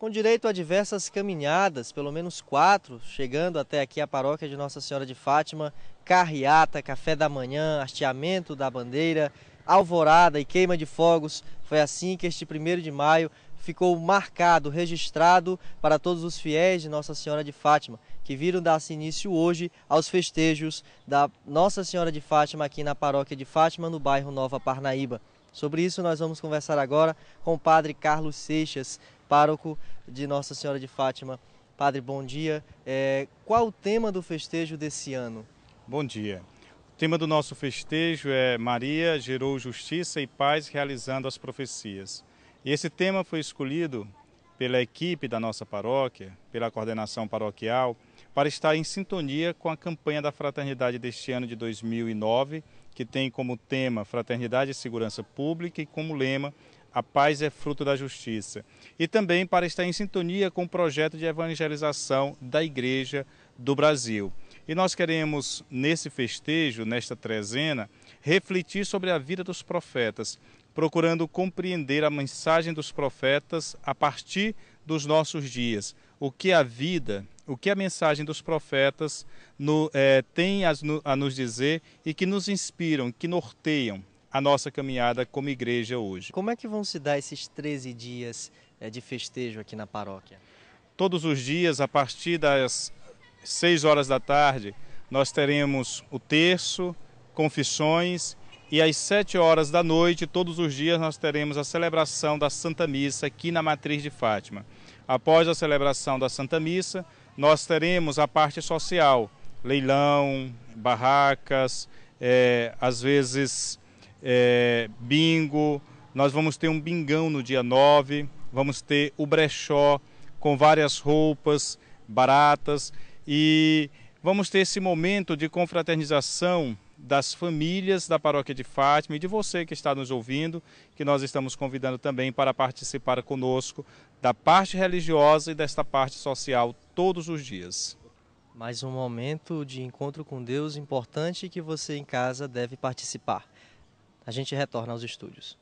com direito a diversas caminhadas, pelo menos quatro, chegando até aqui a paróquia de Nossa Senhora de Fátima, carreata, café da manhã, hasteamento da bandeira, alvorada e queima de fogos. Foi assim que este 1 de maio ficou marcado, registrado para todos os fiéis de Nossa Senhora de Fátima, que viram dar-se início hoje aos festejos da Nossa Senhora de Fátima aqui na paróquia de Fátima, no bairro Nova Parnaíba. Sobre isso nós vamos conversar agora com o padre Carlos Seixas, pároco de Nossa Senhora de Fátima. Padre, bom dia. É, qual o tema do festejo desse ano? Bom dia. O tema do nosso festejo é Maria gerou justiça e paz realizando as profecias. E esse tema foi escolhido pela equipe da nossa paróquia, pela coordenação paroquial, para estar em sintonia com a campanha da fraternidade deste ano de 2009, que tem como tema Fraternidade e Segurança Pública e como lema a paz é fruto da justiça. E também para estar em sintonia com o projeto de evangelização da Igreja do Brasil. E nós queremos, nesse festejo, nesta trezena, refletir sobre a vida dos profetas, procurando compreender a mensagem dos profetas a partir dos nossos dias. O que a vida, o que a mensagem dos profetas no, é, tem a, a nos dizer e que nos inspiram, que norteiam a nossa caminhada como igreja hoje. Como é que vão se dar esses 13 dias eh, de festejo aqui na paróquia? Todos os dias, a partir das 6 horas da tarde, nós teremos o terço, confissões e às 7 horas da noite, todos os dias, nós teremos a celebração da Santa Missa aqui na Matriz de Fátima. Após a celebração da Santa Missa, nós teremos a parte social, leilão, barracas, é, às vezes é, bingo, nós vamos ter um bingão no dia 9, vamos ter o brechó com várias roupas baratas e vamos ter esse momento de confraternização das famílias da Paróquia de Fátima e de você que está nos ouvindo, que nós estamos convidando também para participar conosco da parte religiosa e desta parte social todos os dias. Mais um momento de encontro com Deus importante que você em casa deve participar a gente retorna aos estúdios.